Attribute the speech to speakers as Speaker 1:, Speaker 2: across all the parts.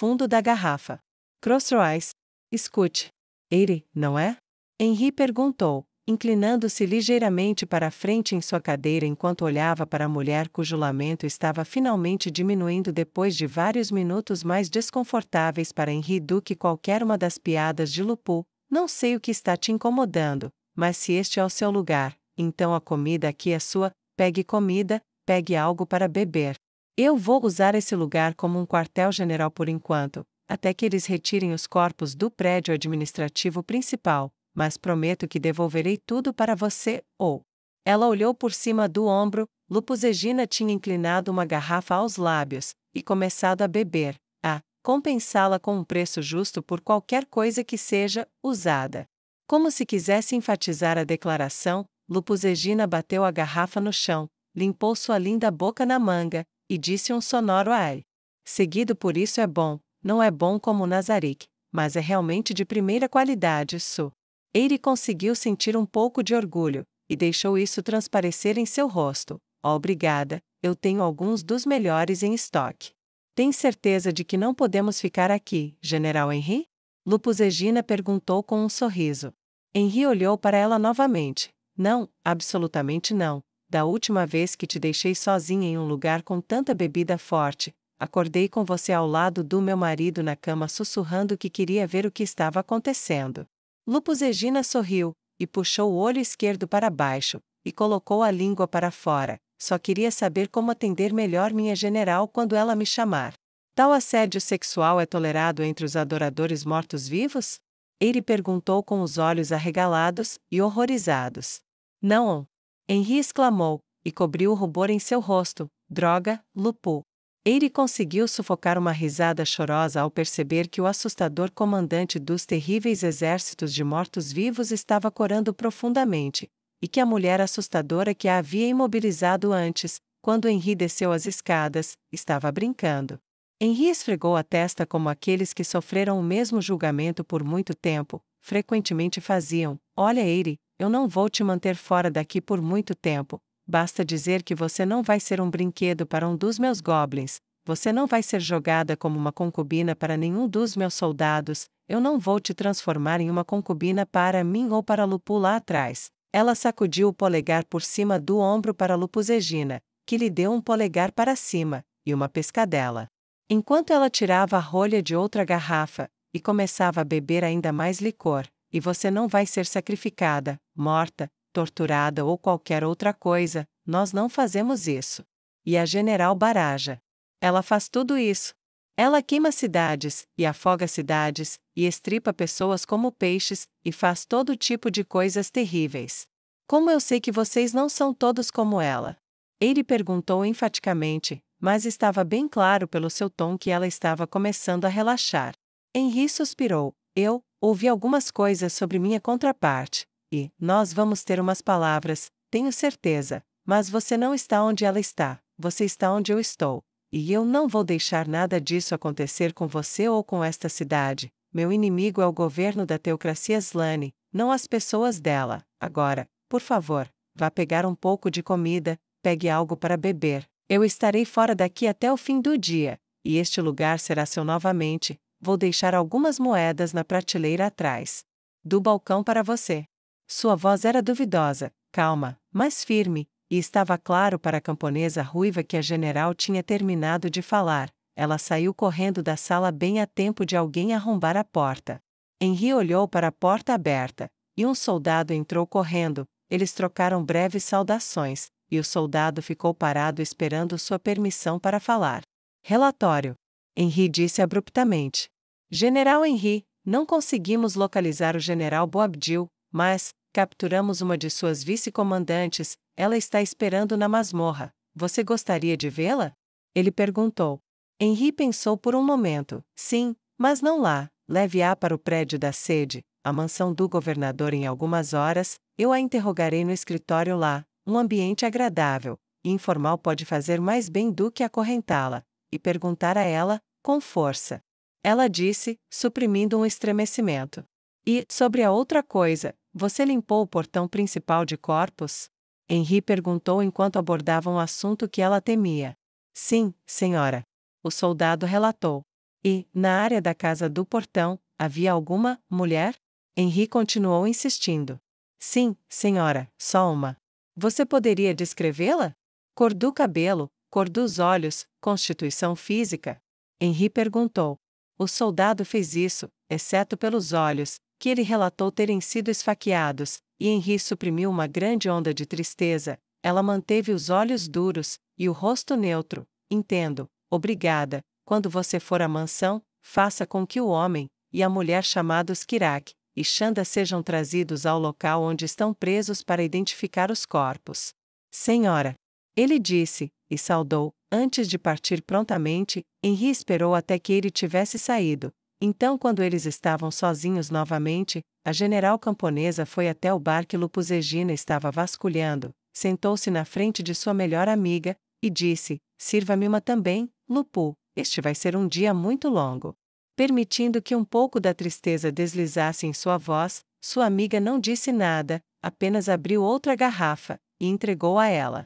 Speaker 1: fundo da garrafa. Crossroads, escute. Ele, não é? Henri perguntou, inclinando-se ligeiramente para frente em sua cadeira enquanto olhava para a mulher cujo lamento estava finalmente diminuindo depois de vários minutos mais desconfortáveis para Henri do que qualquer uma das piadas de Lupu. Não sei o que está te incomodando, mas se este é o seu lugar, então a comida aqui é sua, pegue comida, pegue algo para beber. Eu vou usar esse lugar como um quartel-general por enquanto, até que eles retirem os corpos do prédio administrativo principal, mas prometo que devolverei tudo para você, ou. Ela olhou por cima do ombro, Lupusegina tinha inclinado uma garrafa aos lábios e começado a beber, a compensá-la com um preço justo por qualquer coisa que seja usada. Como se quisesse enfatizar a declaração, Lupusegina bateu a garrafa no chão, limpou sua linda boca na manga e disse um sonoro ai. Seguido por isso é bom, não é bom como o Nazarick, mas é realmente de primeira qualidade, Su. Eire conseguiu sentir um pouco de orgulho, e deixou isso transparecer em seu rosto. Oh, obrigada, eu tenho alguns dos melhores em estoque. Tem certeza de que não podemos ficar aqui, General Henry? Lupus Egina perguntou com um sorriso. Henry olhou para ela novamente. Não, absolutamente não da última vez que te deixei sozinha em um lugar com tanta bebida forte, acordei com você ao lado do meu marido na cama sussurrando que queria ver o que estava acontecendo. Lupus Egina sorriu, e puxou o olho esquerdo para baixo, e colocou a língua para fora. Só queria saber como atender melhor minha general quando ela me chamar. Tal assédio sexual é tolerado entre os adoradores mortos-vivos? Ele perguntou com os olhos arregalados e horrorizados. Não, Henri exclamou, e cobriu o rubor em seu rosto. Droga, Lupu. Eire conseguiu sufocar uma risada chorosa ao perceber que o assustador comandante dos terríveis exércitos de mortos-vivos estava corando profundamente, e que a mulher assustadora que a havia imobilizado antes, quando Henri desceu as escadas, estava brincando. Henri esfregou a testa como aqueles que sofreram o mesmo julgamento por muito tempo, frequentemente faziam. Olha, Eire, eu não vou te manter fora daqui por muito tempo, basta dizer que você não vai ser um brinquedo para um dos meus goblins, você não vai ser jogada como uma concubina para nenhum dos meus soldados, eu não vou te transformar em uma concubina para mim ou para Lupu lá atrás. Ela sacudiu o polegar por cima do ombro para Lupuzegina, que lhe deu um polegar para cima, e uma pescadela. Enquanto ela tirava a rolha de outra garrafa, e começava a beber ainda mais licor, e você não vai ser sacrificada, morta, torturada ou qualquer outra coisa, nós não fazemos isso. E a general Baraja. Ela faz tudo isso. Ela queima cidades, e afoga cidades, e estripa pessoas como peixes, e faz todo tipo de coisas terríveis. Como eu sei que vocês não são todos como ela? Ele perguntou enfaticamente, mas estava bem claro pelo seu tom que ela estava começando a relaxar. Henri suspirou. Eu ouvi algumas coisas sobre minha contraparte. E nós vamos ter umas palavras, tenho certeza, mas você não está onde ela está, você está onde eu estou. E eu não vou deixar nada disso acontecer com você ou com esta cidade. Meu inimigo é o governo da teocracia Slane, não as pessoas dela. Agora, por favor, vá pegar um pouco de comida, pegue algo para beber. Eu estarei fora daqui até o fim do dia, e este lugar será seu novamente. Vou deixar algumas moedas na prateleira atrás do balcão para você. Sua voz era duvidosa, calma, mas firme, e estava claro para a camponesa ruiva que a general tinha terminado de falar. Ela saiu correndo da sala bem a tempo de alguém arrombar a porta. Henri olhou para a porta aberta, e um soldado entrou correndo. Eles trocaram breves saudações, e o soldado ficou parado esperando sua permissão para falar. Relatório. Henri disse abruptamente. General Henri, não conseguimos localizar o general Boabdil, mas, Capturamos uma de suas vice-comandantes, ela está esperando na masmorra. Você gostaria de vê-la? Ele perguntou. Henri pensou por um momento. Sim, mas não lá. Leve-a para o prédio da sede, a mansão do governador em algumas horas. Eu a interrogarei no escritório lá. Um ambiente agradável e informal pode fazer mais bem do que acorrentá-la e perguntar a ela, com força. Ela disse, suprimindo um estremecimento. E, sobre a outra coisa, você limpou o portão principal de corpos? Henri perguntou enquanto abordava um assunto que ela temia. Sim, senhora. O soldado relatou. E, na área da casa do portão, havia alguma mulher? Henri continuou insistindo. Sim, senhora, só uma. Você poderia descrevê-la? Cor do cabelo, cor dos olhos, constituição física? Henri perguntou. O soldado fez isso, exceto pelos olhos, que ele relatou terem sido esfaqueados, e Henri suprimiu uma grande onda de tristeza, ela manteve os olhos duros, e o rosto neutro, entendo, obrigada, quando você for à mansão, faça com que o homem, e a mulher chamados Kirak, e Xanda sejam trazidos ao local onde estão presos para identificar os corpos. Senhora! Ele disse, e saudou, antes de partir prontamente, Henri esperou até que ele tivesse saído, então, quando eles estavam sozinhos novamente, a general camponesa foi até o bar que Lupus Egina estava vasculhando, sentou-se na frente de sua melhor amiga e disse: Sirva-me uma também, Lupu, este vai ser um dia muito longo. Permitindo que um pouco da tristeza deslizasse em sua voz, sua amiga não disse nada, apenas abriu outra garrafa e entregou a ela.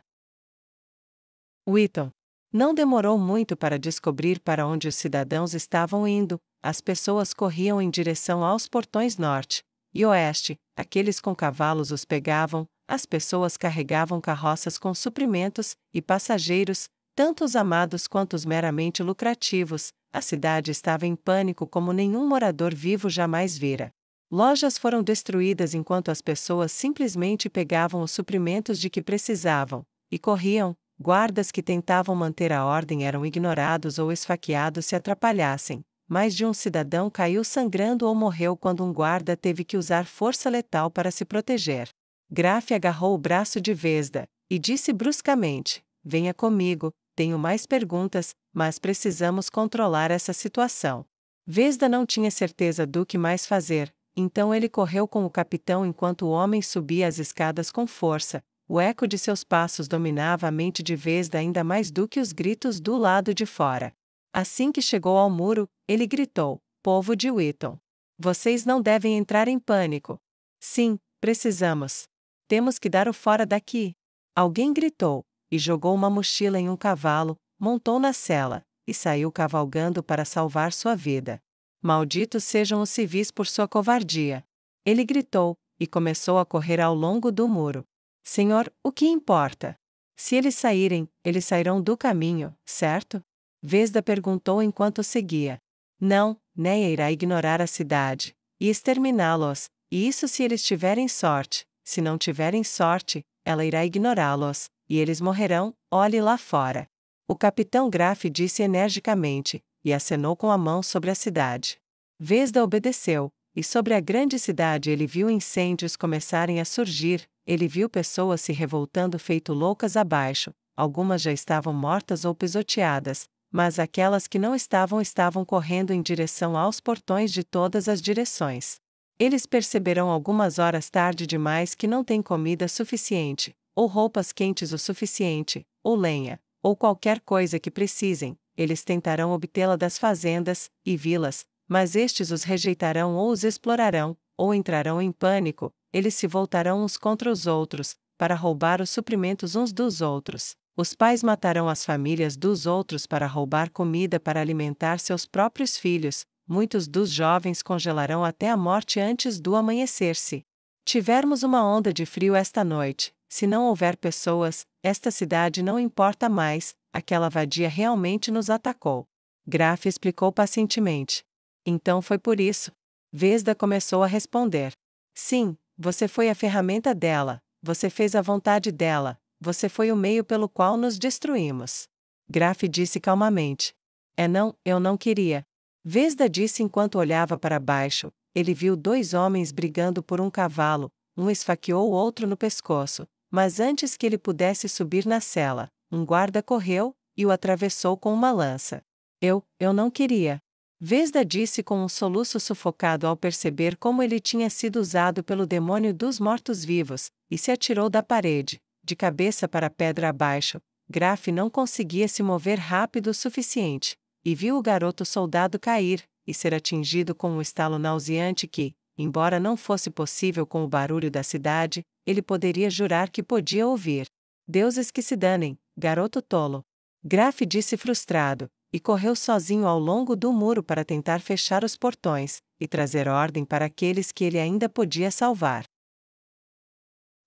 Speaker 1: Whitton. Não demorou muito para descobrir para onde os cidadãos estavam indo, as pessoas corriam em direção aos portões norte e oeste, aqueles com cavalos os pegavam, as pessoas carregavam carroças com suprimentos e passageiros, tanto os amados quanto os meramente lucrativos, a cidade estava em pânico como nenhum morador vivo jamais vira. Lojas foram destruídas enquanto as pessoas simplesmente pegavam os suprimentos de que precisavam e corriam. Guardas que tentavam manter a ordem eram ignorados ou esfaqueados se atrapalhassem mais de um cidadão caiu sangrando ou morreu quando um guarda teve que usar força letal para se proteger. Graf agarrou o braço de Vesda e disse bruscamente: Venha comigo, tenho mais perguntas, mas precisamos controlar essa situação. Vesda não tinha certeza do que mais fazer, então ele correu com o capitão enquanto o homem subia as escadas com força. O eco de seus passos dominava a mente de Vesda ainda mais do que os gritos do lado de fora. Assim que chegou ao muro, ele gritou: Povo de Witton! Vocês não devem entrar em pânico. Sim, precisamos. Temos que dar o fora daqui. Alguém gritou, e jogou uma mochila em um cavalo, montou na cela, e saiu cavalgando para salvar sua vida. Malditos sejam os civis por sua covardia. Ele gritou, e começou a correr ao longo do muro. Senhor, o que importa? Se eles saírem, eles sairão do caminho, certo? Vesda perguntou enquanto seguia. Não, Neia irá ignorar a cidade e exterminá-los, e isso se eles tiverem sorte, se não tiverem sorte, ela irá ignorá-los, e eles morrerão, olhe lá fora. O capitão Graf disse energicamente, e acenou com a mão sobre a cidade. Vesda obedeceu, e sobre a grande cidade ele viu incêndios começarem a surgir, ele viu pessoas se revoltando feito loucas abaixo, algumas já estavam mortas ou pisoteadas, mas aquelas que não estavam estavam correndo em direção aos portões de todas as direções. Eles perceberão algumas horas tarde demais que não têm comida suficiente, ou roupas quentes o suficiente, ou lenha, ou qualquer coisa que precisem, eles tentarão obtê-la das fazendas e vilas, mas estes os rejeitarão ou os explorarão, ou entrarão em pânico, eles se voltarão uns contra os outros, para roubar os suprimentos uns dos outros os pais matarão as famílias dos outros para roubar comida para alimentar seus próprios filhos, muitos dos jovens congelarão até a morte antes do amanhecer-se. Tivermos uma onda de frio esta noite, se não houver pessoas, esta cidade não importa mais, aquela vadia realmente nos atacou. Graf explicou pacientemente. Então foi por isso. Vesda começou a responder. Sim, você foi a ferramenta dela, você fez a vontade dela, você foi o meio pelo qual nos destruímos. Graf disse calmamente. É não, eu não queria. Vesda disse enquanto olhava para baixo, ele viu dois homens brigando por um cavalo, um esfaqueou o outro no pescoço, mas antes que ele pudesse subir na cela, um guarda correu e o atravessou com uma lança. Eu, eu não queria. Vesda disse com um soluço sufocado ao perceber como ele tinha sido usado pelo demônio dos mortos-vivos, e se atirou da parede, de cabeça para a pedra abaixo, Graf não conseguia se mover rápido o suficiente, e viu o garoto soldado cair e ser atingido com um estalo nauseante que, embora não fosse possível com o barulho da cidade, ele poderia jurar que podia ouvir. Deuses que se danem, garoto tolo. Graf disse frustrado, e correu sozinho ao longo do muro para tentar fechar os portões e trazer ordem para aqueles que ele ainda podia salvar.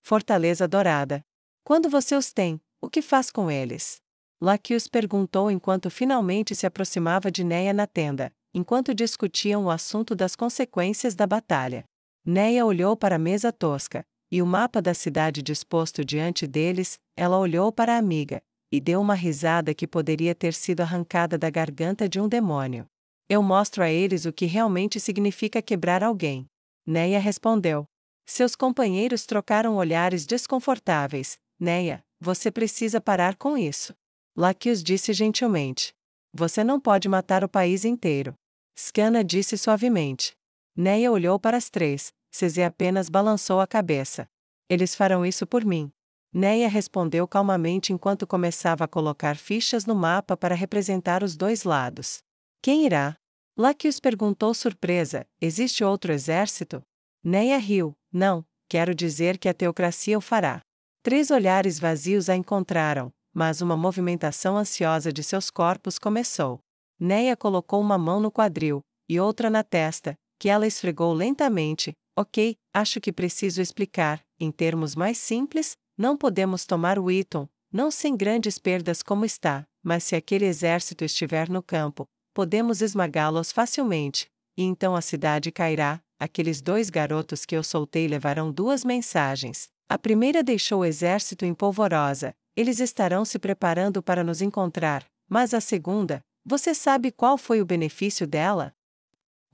Speaker 1: Fortaleza Dourada quando você os tem, o que faz com eles? Laquius perguntou enquanto finalmente se aproximava de Neia na tenda, enquanto discutiam o assunto das consequências da batalha. Neia olhou para a mesa tosca, e o mapa da cidade disposto diante deles, ela olhou para a amiga, e deu uma risada que poderia ter sido arrancada da garganta de um demônio. Eu mostro a eles o que realmente significa quebrar alguém. Neia respondeu. Seus companheiros trocaram olhares desconfortáveis, Neia, você precisa parar com isso. Laquius disse gentilmente. Você não pode matar o país inteiro. Scana disse suavemente. Neia olhou para as três, Cezé apenas balançou a cabeça. Eles farão isso por mim. Neia respondeu calmamente enquanto começava a colocar fichas no mapa para representar os dois lados. Quem irá? Laquius perguntou surpresa: Existe outro exército? Neia riu: Não, quero dizer que a teocracia o fará. Três olhares vazios a encontraram, mas uma movimentação ansiosa de seus corpos começou. Neia colocou uma mão no quadril, e outra na testa, que ela esfregou lentamente. Ok, acho que preciso explicar, em termos mais simples, não podemos tomar o Eton, não sem grandes perdas como está, mas se aquele exército estiver no campo, podemos esmagá-los facilmente, e então a cidade cairá. Aqueles dois garotos que eu soltei levarão duas mensagens. A primeira deixou o exército em polvorosa, eles estarão se preparando para nos encontrar, mas a segunda, você sabe qual foi o benefício dela?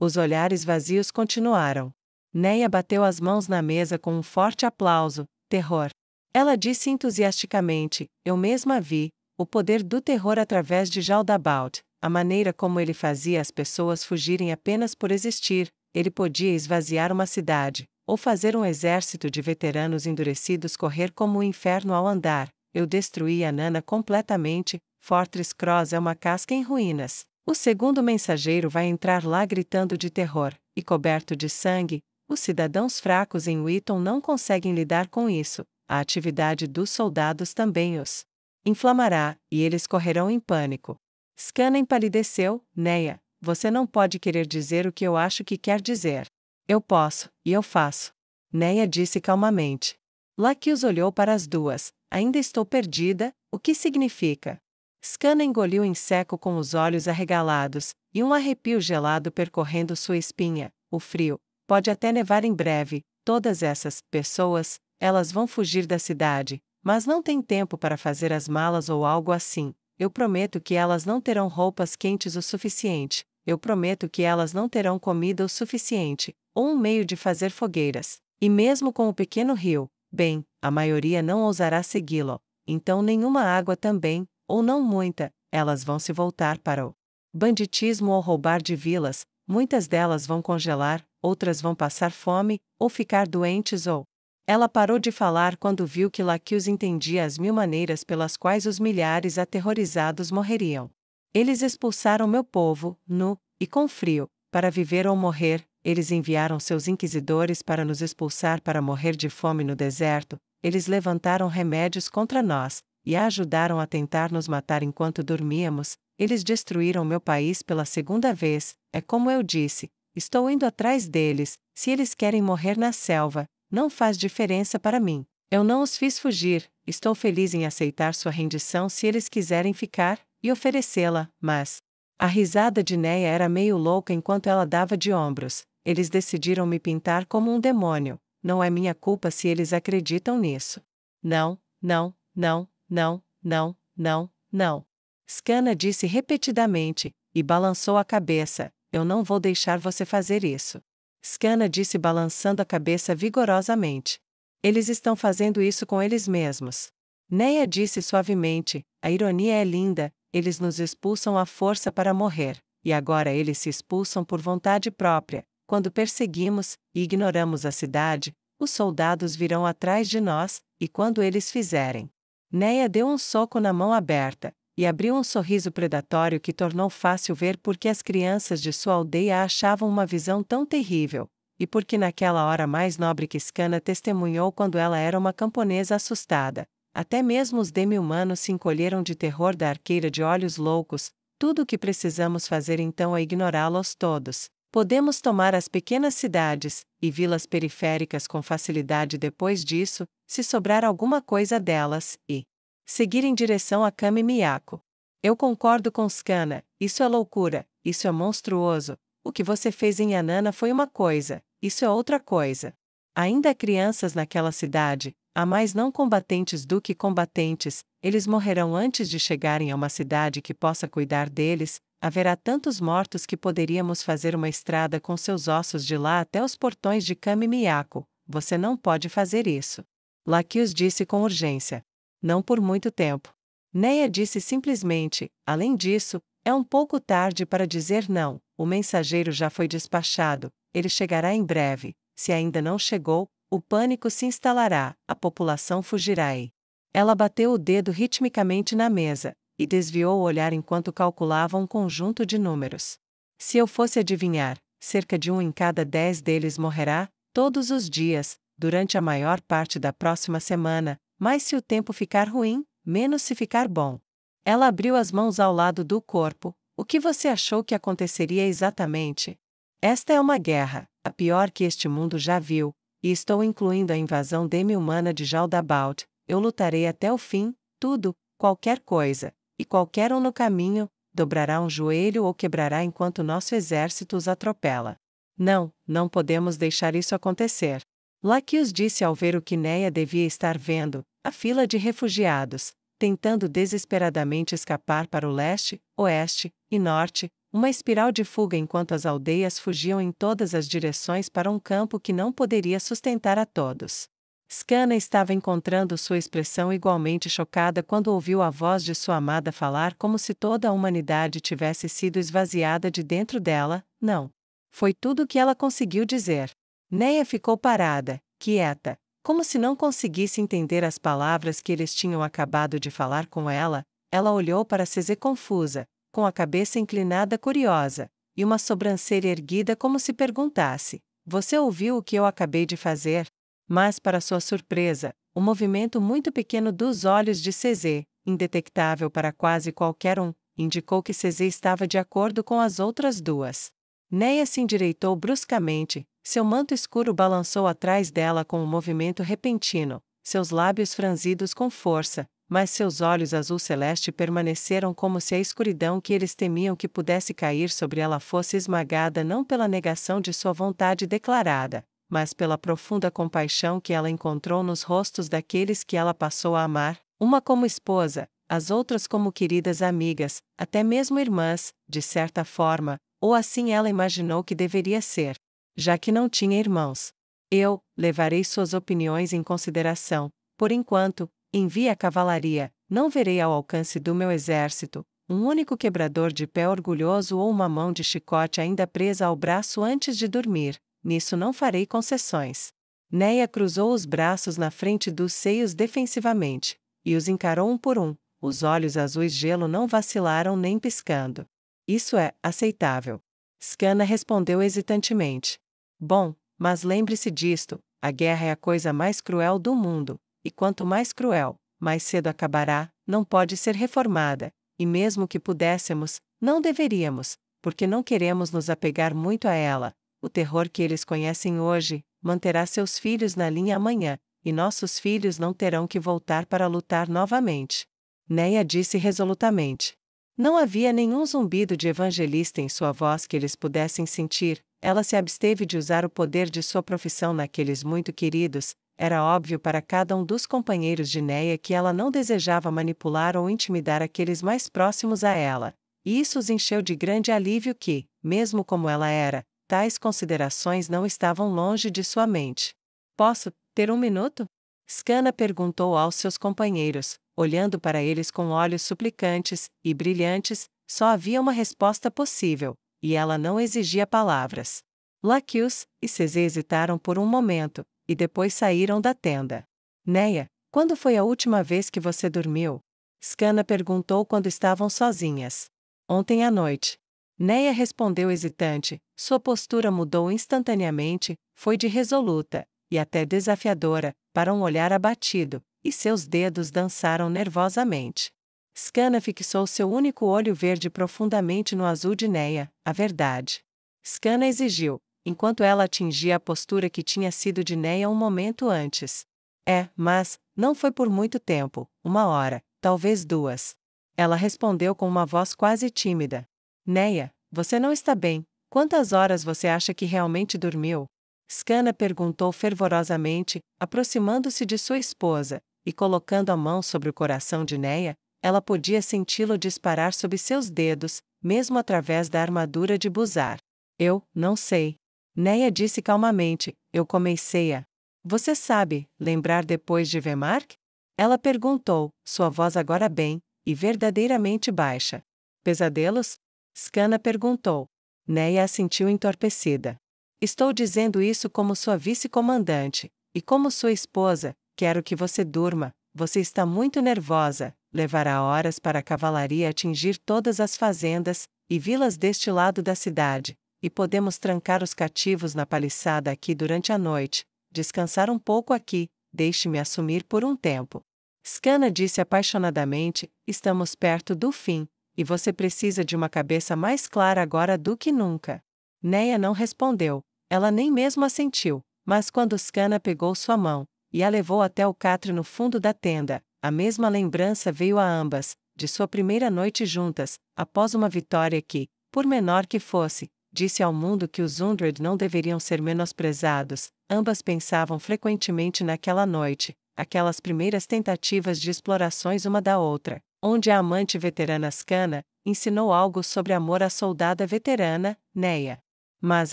Speaker 1: Os olhares vazios continuaram. Neia bateu as mãos na mesa com um forte aplauso, terror. Ela disse entusiasticamente: Eu mesma vi, o poder do terror através de Jaldabaoth. a maneira como ele fazia as pessoas fugirem apenas por existir, ele podia esvaziar uma cidade, ou fazer um exército de veteranos endurecidos correr como o inferno ao andar. Eu destruí a Nana completamente. Fortress Cross é uma casca em ruínas. O segundo mensageiro vai entrar lá gritando de terror, e coberto de sangue. Os cidadãos fracos em Wheaton não conseguem lidar com isso. A atividade dos soldados também os inflamará, e eles correrão em pânico. Scanna empalideceu, Neia, você não pode querer dizer o que eu acho que quer dizer. Eu posso, e eu faço. Néia disse calmamente. Laquius olhou para as duas. Ainda estou perdida, o que significa? Scana engoliu em seco com os olhos arregalados, e um arrepio gelado percorrendo sua espinha. O frio. Pode até nevar em breve. Todas essas pessoas, elas vão fugir da cidade, mas não tem tempo para fazer as malas ou algo assim. Eu prometo que elas não terão roupas quentes o suficiente. Eu prometo que elas não terão comida o suficiente ou um meio de fazer fogueiras, e mesmo com o pequeno rio, bem, a maioria não ousará segui-lo, então nenhuma água também, ou não muita, elas vão se voltar para o banditismo ou roubar de vilas, muitas delas vão congelar, outras vão passar fome, ou ficar doentes ou. Ela parou de falar quando viu que Lakios entendia as mil maneiras pelas quais os milhares aterrorizados morreriam. Eles expulsaram meu povo, nu e com frio, para viver ou morrer, eles enviaram seus inquisidores para nos expulsar para morrer de fome no deserto, eles levantaram remédios contra nós, e a ajudaram a tentar nos matar enquanto dormíamos, eles destruíram meu país pela segunda vez, é como eu disse, estou indo atrás deles, se eles querem morrer na selva, não faz diferença para mim. Eu não os fiz fugir, estou feliz em aceitar sua rendição se eles quiserem ficar, e oferecê-la, mas. A risada de Neia era meio louca enquanto ela dava de ombros, eles decidiram me pintar como um demônio, não é minha culpa se eles acreditam nisso. Não, não, não, não, não, não, não. Scana disse repetidamente, e balançou a cabeça: Eu não vou deixar você fazer isso. Scana disse balançando a cabeça vigorosamente. Eles estão fazendo isso com eles mesmos. Neia disse suavemente: A ironia é linda, eles nos expulsam à força para morrer, e agora eles se expulsam por vontade própria, quando perseguimos e ignoramos a cidade, os soldados virão atrás de nós, e quando eles fizerem. Néia deu um soco na mão aberta, e abriu um sorriso predatório que tornou fácil ver porque as crianças de sua aldeia achavam uma visão tão terrível, e porque naquela hora mais nobre que Scana testemunhou quando ela era uma camponesa assustada. Até mesmo os demi-humanos se encolheram de terror da arqueira de olhos loucos, tudo o que precisamos fazer então é ignorá-los todos. Podemos tomar as pequenas cidades e vilas periféricas com facilidade depois disso, se sobrar alguma coisa delas, e seguir em direção a Kami Miyako. Eu concordo com Skana, isso é loucura, isso é monstruoso. O que você fez em Yanana foi uma coisa, isso é outra coisa. Ainda há crianças naquela cidade, há mais não combatentes do que combatentes, eles morrerão antes de chegarem a uma cidade que possa cuidar deles, haverá tantos mortos que poderíamos fazer uma estrada com seus ossos de lá até os portões de Kamimiako. Você não pode fazer isso. Laquios disse com urgência. Não por muito tempo. Neia disse simplesmente: além disso, é um pouco tarde para dizer não. O mensageiro já foi despachado, ele chegará em breve. Se ainda não chegou, o pânico se instalará, a população fugirá e. Ela bateu o dedo ritmicamente na mesa, e desviou o olhar enquanto calculava um conjunto de números. Se eu fosse adivinhar, cerca de um em cada dez deles morrerá, todos os dias, durante a maior parte da próxima semana, mas se o tempo ficar ruim, menos se ficar bom. Ela abriu as mãos ao lado do corpo. O que você achou que aconteceria exatamente? Esta é uma guerra, a pior que este mundo já viu, e estou incluindo a invasão demi-humana de Jaldabaoth. Eu lutarei até o fim, tudo, qualquer coisa, e qualquer um no caminho, dobrará um joelho ou quebrará enquanto nosso exército os atropela. Não, não podemos deixar isso acontecer. Laquios disse ao ver o que Neia devia estar vendo, a fila de refugiados, tentando desesperadamente escapar para o leste, oeste e norte, uma espiral de fuga enquanto as aldeias fugiam em todas as direções para um campo que não poderia sustentar a todos. Scana estava encontrando sua expressão igualmente chocada quando ouviu a voz de sua amada falar como se toda a humanidade tivesse sido esvaziada de dentro dela, não. Foi tudo o que ela conseguiu dizer. Neia ficou parada, quieta, como se não conseguisse entender as palavras que eles tinham acabado de falar com ela, ela olhou para Cezê confusa, com a cabeça inclinada curiosa, e uma sobrancelha erguida como se perguntasse: Você ouviu o que eu acabei de fazer? Mas, para sua surpresa, o um movimento muito pequeno dos olhos de CZ, indetectável para quase qualquer um, indicou que CZ estava de acordo com as outras duas. Neia se endireitou bruscamente, seu manto escuro balançou atrás dela com um movimento repentino, seus lábios franzidos com força, mas seus olhos azul celeste permaneceram como se a escuridão que eles temiam que pudesse cair sobre ela fosse esmagada não pela negação de sua vontade declarada, mas pela profunda compaixão que ela encontrou nos rostos daqueles que ela passou a amar, uma como esposa, as outras como queridas amigas, até mesmo irmãs, de certa forma, ou assim ela imaginou que deveria ser, já que não tinha irmãos. Eu levarei suas opiniões em consideração. Por enquanto, envie a cavalaria, não verei ao alcance do meu exército, um único quebrador de pé orgulhoso ou uma mão de chicote ainda presa ao braço antes de dormir, nisso não farei concessões. Néia cruzou os braços na frente dos seios defensivamente, e os encarou um por um. Os olhos azuis gelo não vacilaram nem piscando. Isso é aceitável. Scana respondeu hesitantemente. Bom, mas lembre-se disto: a guerra é a coisa mais cruel do mundo, e quanto mais cruel, mais cedo acabará, não pode ser reformada, e mesmo que pudéssemos, não deveríamos, porque não queremos nos apegar muito a ela, o terror que eles conhecem hoje, manterá seus filhos na linha amanhã, e nossos filhos não terão que voltar para lutar novamente. Neia disse resolutamente. Não havia nenhum zumbido de evangelista em sua voz que eles pudessem sentir, ela se absteve de usar o poder de sua profissão naqueles muito queridos, era óbvio para cada um dos companheiros de Neia que ela não desejava manipular ou intimidar aqueles mais próximos a ela, e isso os encheu de grande alívio que, mesmo como ela era, tais considerações não estavam longe de sua mente. Posso ter um minuto? Scana perguntou aos seus companheiros, olhando para eles com olhos suplicantes e brilhantes, só havia uma resposta possível, e ela não exigia palavras. Lacius e Cezê hesitaram por um momento, e depois saíram da tenda. Neia, quando foi a última vez que você dormiu? Scana perguntou quando estavam sozinhas. Ontem à noite. Néia respondeu hesitante, sua postura mudou instantaneamente, foi de resoluta, e até desafiadora, para um olhar abatido, e seus dedos dançaram nervosamente. Scana fixou seu único olho verde profundamente no azul de Néia, a verdade. Scana exigiu, enquanto ela atingia a postura que tinha sido de Néia um momento antes. É, mas, não foi por muito tempo, uma hora, talvez duas. Ela respondeu com uma voz quase tímida, Neia, você não está bem. Quantas horas você acha que realmente dormiu? Scana perguntou fervorosamente, aproximando-se de sua esposa, e colocando a mão sobre o coração de Neia, ela podia senti-lo disparar sob seus dedos, mesmo através da armadura de Buzar. Eu, não sei. Neia disse calmamente, eu comecei a. Você sabe, lembrar depois de Vemark? Ela perguntou, sua voz agora bem, e verdadeiramente baixa. Pesadelos? Scana perguntou. Neia assentiu entorpecida. Estou dizendo isso como sua vice-comandante, e como sua esposa, quero que você durma, você está muito nervosa, levará horas para a cavalaria atingir todas as fazendas e vilas deste lado da cidade, e podemos trancar os cativos na paliçada aqui durante a noite, descansar um pouco aqui, deixe-me assumir por um tempo. Scana disse apaixonadamente: Estamos perto do fim, e você precisa de uma cabeça mais clara agora do que nunca. Neia não respondeu, ela nem mesmo assentiu, mas quando Scana pegou sua mão e a levou até o catre no fundo da tenda, a mesma lembrança veio a ambas, de sua primeira noite juntas, após uma vitória que, por menor que fosse, disse ao mundo que os Undred não deveriam ser menosprezados, ambas pensavam frequentemente naquela noite, aquelas primeiras tentativas de explorações uma da outra, onde a amante veterana Ascana ensinou algo sobre amor à soldada veterana, Neia. Mas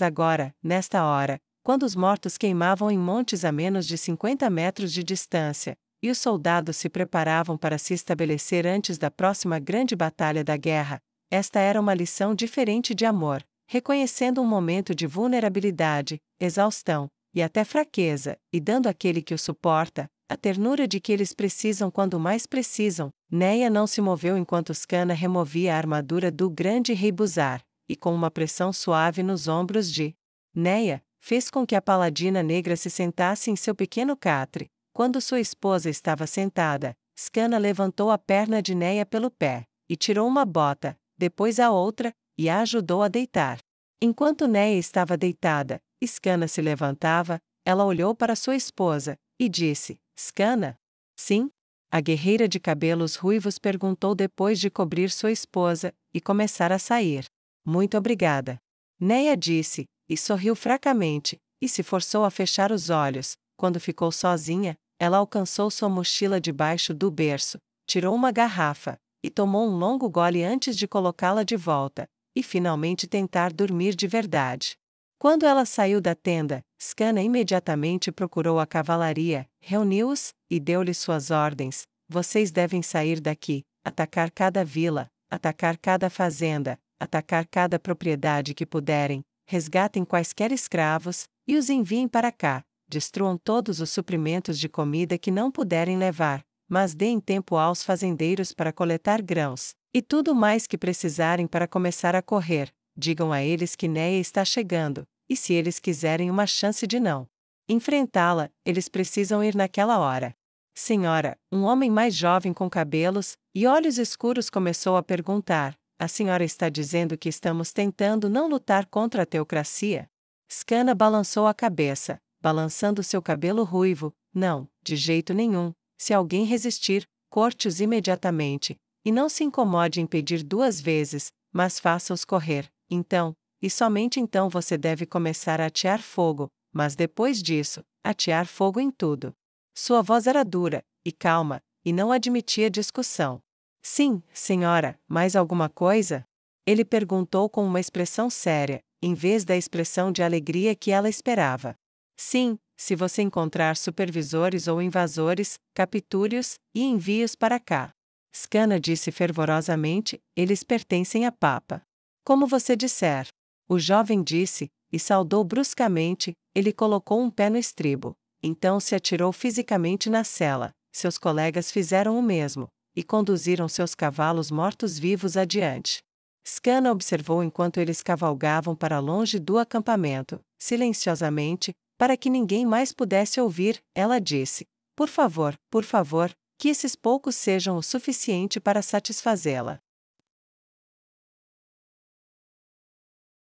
Speaker 1: agora, nesta hora, quando os mortos queimavam em montes a menos de 50 metros de distância, e os soldados se preparavam para se estabelecer antes da próxima grande batalha da guerra, esta era uma lição diferente de amor, reconhecendo um momento de vulnerabilidade, exaustão e até fraqueza, e dando àquele que o suporta, a ternura de que eles precisam quando mais precisam. Néia não se moveu enquanto Scana removia a armadura do grande rei Buzar, e com uma pressão suave nos ombros de Néia, fez com que a paladina negra se sentasse em seu pequeno catre. Quando sua esposa estava sentada, Scana levantou a perna de Néia pelo pé, e tirou uma bota, depois a outra, e a ajudou a deitar. Enquanto Néia estava deitada, Scana se levantava, ela olhou para sua esposa, e disse: Scana? Sim? A guerreira de cabelos ruivos perguntou depois de cobrir sua esposa e começar a sair. Muito obrigada. Neia disse, e sorriu fracamente, e se forçou a fechar os olhos. Quando ficou sozinha, ela alcançou sua mochila debaixo do berço, tirou uma garrafa, e tomou um longo gole antes de colocá-la de volta, e finalmente tentar dormir de verdade. Quando ela saiu da tenda, Scana imediatamente procurou a cavalaria, reuniu-os e deu-lhes suas ordens: vocês devem sair daqui, atacar cada vila, atacar cada fazenda, atacar cada propriedade que puderem, resgatem quaisquer escravos e os enviem para cá, destruam todos os suprimentos de comida que não puderem levar, mas deem tempo aos fazendeiros para coletar grãos, e tudo mais que precisarem para começar a correr, digam a eles que Néia está chegando, e se eles quiserem uma chance de não enfrentá-la, eles precisam ir naquela hora. Senhora, um homem mais jovem com cabelos e olhos escuros começou a perguntar: A senhora está dizendo que estamos tentando não lutar contra a teocracia? Scana balançou a cabeça, balançando seu cabelo ruivo. Não, de jeito nenhum. Se alguém resistir, corte-os imediatamente. E não se incomode em pedir duas vezes, mas faça-os correr, então, e somente então você deve começar a atear fogo, mas depois disso, atear fogo em tudo. Sua voz era dura e calma, e não admitia discussão. Sim, senhora, mais alguma coisa? Ele perguntou com uma expressão séria, em vez da expressão de alegria que ela esperava. Sim, se você encontrar supervisores ou invasores, capture-os e envie-os para cá. Scana disse fervorosamente: eles pertencem à Papa. Como você disser. O jovem disse, e saudou bruscamente, ele colocou um pé no estribo. Então se atirou fisicamente na cela, seus colegas fizeram o mesmo, e conduziram seus cavalos mortos-vivos adiante. Scana observou enquanto eles cavalgavam para longe do acampamento, silenciosamente, para que ninguém mais pudesse ouvir, ela disse: Por favor, por favor, que esses poucos sejam o suficiente para satisfazê-la.